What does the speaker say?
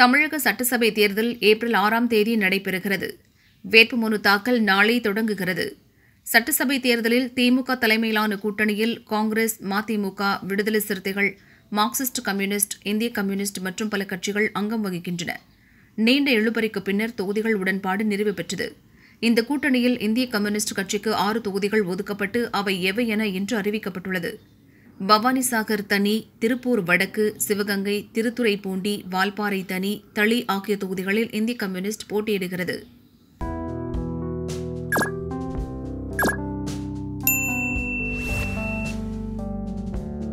தமிழக சட்டசபை தேர்தல் ஏப்ரல் ஆறாம் தேதி நடைபெறுகிறது வேட்புமனு தாக்கல் நாளை தொடங்குகிறது சட்டசபை தேர்தலில் திமுக தலைமையிலான கூட்டணியில் காங்கிரஸ் மதிமுக விடுதலை சிறுத்தைகள் மார்க்சிஸ்ட் கம்யூனிஸ்ட் இந்திய கம்யூனிஸ்ட் மற்றும் பல கட்சிகள் அங்கம் வகிக்கின்றன நீண்ட எழுபறிக்கு பின்னர் தொகுதிகள் உடன்பாடு நிறைவு பெற்றது இந்த கூட்டணியில் இந்திய கம்யூனிஸ்ட் கட்சிக்கு ஆறு தொகுதிகள் ஒதுக்கப்பட்டு அவை எவை என இன்று அறிவிக்கப்பட்டுள்ளது பவானிசாகர் தனி திருப்பூர் வடக்கு சிவகங்கை திருத்துறைப்பூண்டி வால்பாறை தனி தளி ஆகிய தொகுதிகளில் இந்திய கம்யூனிஸ்ட் போட்டியிடுகிறது